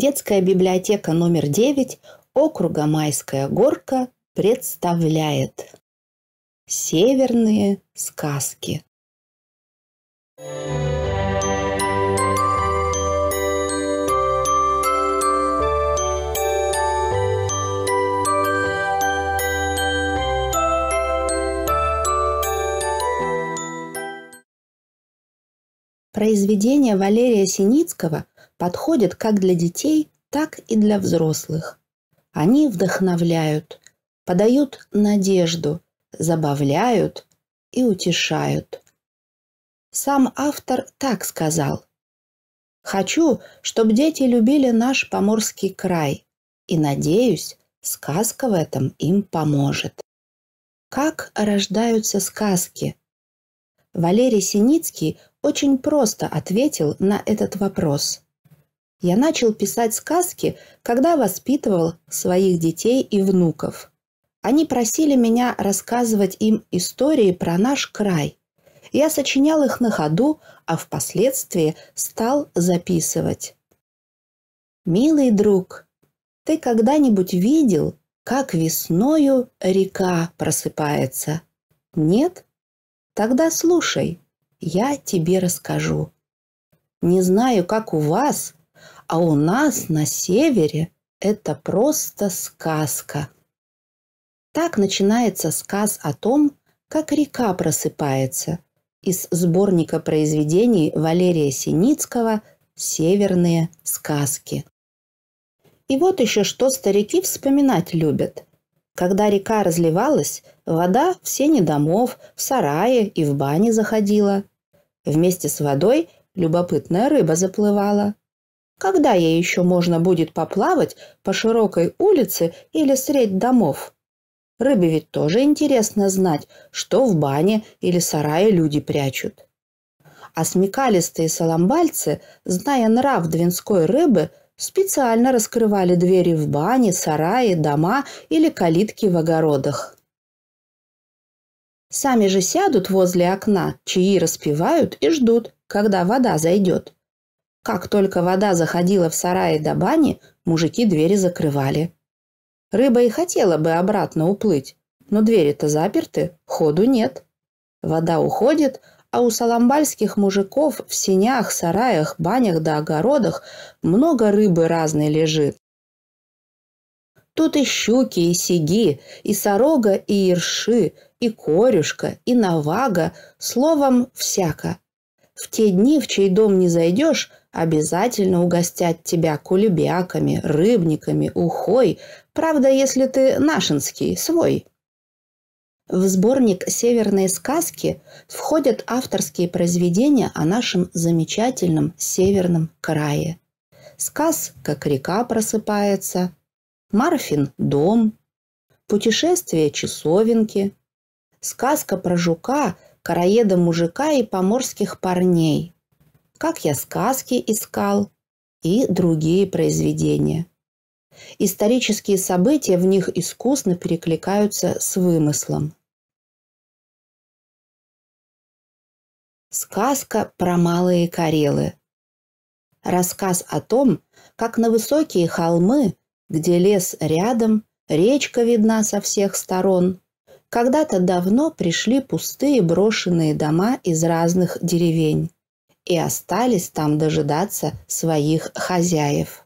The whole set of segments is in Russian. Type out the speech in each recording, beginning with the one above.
Детская библиотека номер 9 округа Майская горка представляет Северные сказки. Произведение Валерия Синицкого – Подходят как для детей, так и для взрослых. Они вдохновляют, подают надежду, забавляют и утешают. Сам автор так сказал. «Хочу, чтобы дети любили наш поморский край, и, надеюсь, сказка в этом им поможет». Как рождаются сказки? Валерий Синицкий очень просто ответил на этот вопрос – я начал писать сказки, когда воспитывал своих детей и внуков. Они просили меня рассказывать им истории про наш край. Я сочинял их на ходу, а впоследствии стал записывать. «Милый друг, ты когда-нибудь видел, как весною река просыпается? Нет? Тогда слушай, я тебе расскажу. Не знаю, как у вас – а у нас на севере это просто сказка. Так начинается сказ о том, как река просыпается из сборника произведений Валерия Синицкого «Северные сказки». И вот еще что старики вспоминать любят. Когда река разливалась, вода в сене домов, в сарае и в бане заходила. Вместе с водой любопытная рыба заплывала – когда ей еще можно будет поплавать по широкой улице или средь домов? Рыбе ведь тоже интересно знать, что в бане или сарае люди прячут. А смекалистые соломбальцы, зная нрав двинской рыбы, специально раскрывали двери в бане, сараи, дома или калитки в огородах. Сами же сядут возле окна, чаи распевают и ждут, когда вода зайдет. Как только вода заходила в сараи до бани, мужики двери закрывали. Рыба и хотела бы обратно уплыть, но двери-то заперты, ходу нет. Вода уходит, а у саламбальских мужиков в сенях, сараях, банях да огородах много рыбы разной лежит. Тут и щуки, и сиги, и сорога, и ерши, и корюшка, и навага, словом, всяко. В те дни, в чей дом не зайдешь, обязательно угостят тебя кулебяками, рыбниками, ухой, правда, если ты нашинский, свой. В сборник «Северные сказки» входят авторские произведения о нашем замечательном северном крае. Сказ «Как река просыпается», «Марфин дом», «Путешествие часовенки», сказка про жука, короеда мужика и поморских парней – как я сказки искал и другие произведения. Исторические события в них искусно перекликаются с вымыслом. Сказка про малые Карелы. Рассказ о том, как на высокие холмы, где лес рядом, речка видна со всех сторон, когда-то давно пришли пустые брошенные дома из разных деревень и остались там дожидаться своих хозяев.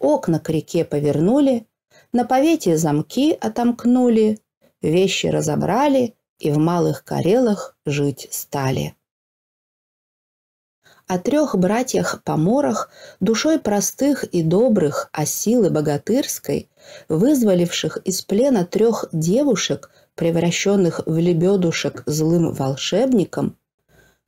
Окна к реке повернули, на повете замки отомкнули, вещи разобрали и в малых карелах жить стали. О трех братьях-поморах, душой простых и добрых, а силы богатырской, вызволивших из плена трех девушек, превращенных в лебедушек злым волшебником,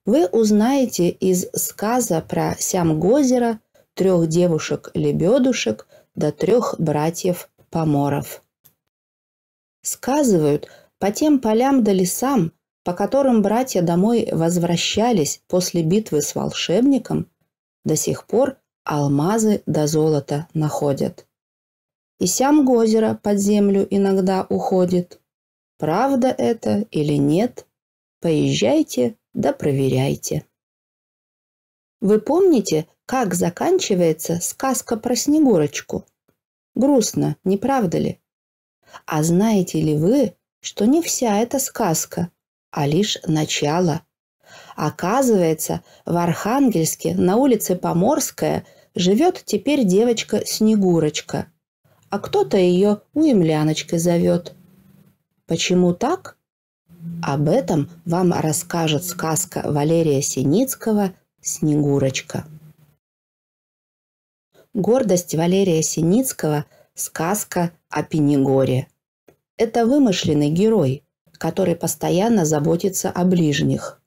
вы узнаете из сказа про Сямгозера, трех девушек-лебедушек да трех братьев-поморов. Сказывают, по тем полям да лесам, по которым братья домой возвращались после битвы с волшебником, до сих пор алмазы да золото находят. И Сямгозера под землю иногда уходит. Правда это или нет? Поезжайте да проверяйте. Вы помните, как заканчивается сказка про Снегурочку? Грустно, не правда ли? А знаете ли вы, что не вся эта сказка, а лишь начало? Оказывается, в Архангельске на улице Поморская живет теперь девочка Снегурочка, а кто-то ее Уемляночкой зовет. Почему так? Об этом вам расскажет сказка Валерия Синицкого «Снегурочка». Гордость Валерия Синицкого – сказка о Пенигоре. Это вымышленный герой, который постоянно заботится о ближних.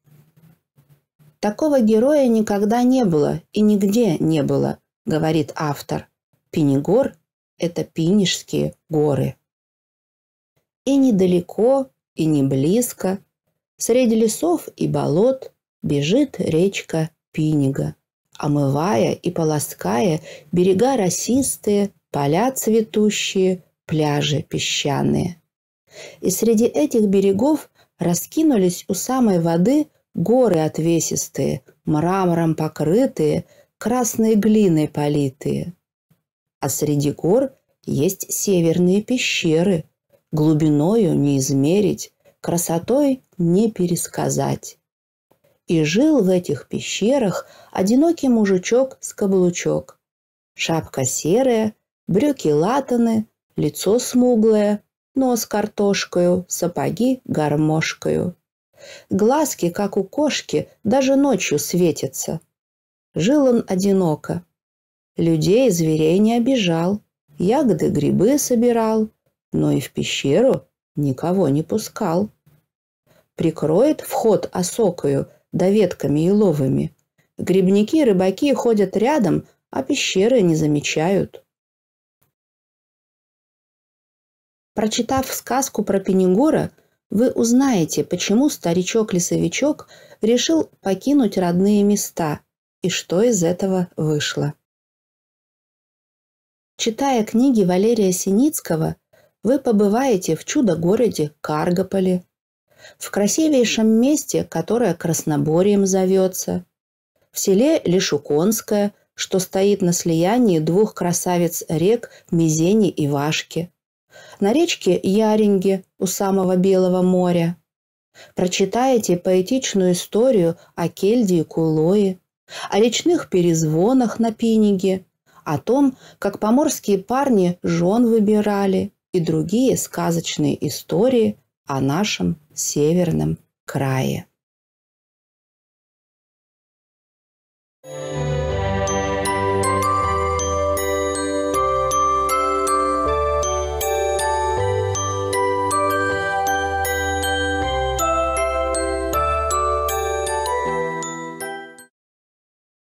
Такого героя никогда не было и нигде не было, говорит автор. Пенигор – это Пинишские горы. И недалеко, и не близко. Среди лесов и болот бежит речка Пинига, омывая и полоская берега росистые, поля цветущие, пляжи песчаные. И среди этих берегов раскинулись у самой воды горы отвесистые, мрамором покрытые, красной глиной политые. А среди гор есть северные пещеры – глубиною не измерить, красотой не пересказать. И жил в этих пещерах одинокий мужичок с каблучок. Шапка серая, брюки латаны, лицо смуглое, нос картошкою, сапоги гармошкою. Глазки, как у кошки, даже ночью светятся. Жил он одиноко. Людей и зверей не обижал, ягоды грибы собирал – но и в пещеру никого не пускал. Прикроет вход осокою да ветками и ловами. Грибники и рыбаки ходят рядом, а пещеры не замечают. Прочитав сказку про Пенигора, вы узнаете, почему старичок-лесовичок решил покинуть родные места и что из этого вышло. Читая книги Валерия Синицкого, вы побываете в чудо-городе Каргополе, в красивейшем месте, которое Красноборием зовется, в селе Лешуконское, что стоит на слиянии двух красавиц рек Мизени и Вашки, на речке Яринге у самого Белого моря. Прочитаете поэтичную историю о Кельде и Кулое, о речных перезвонах на Пиниге, о том, как поморские парни жен выбирали – и другие сказочные истории о нашем северном крае.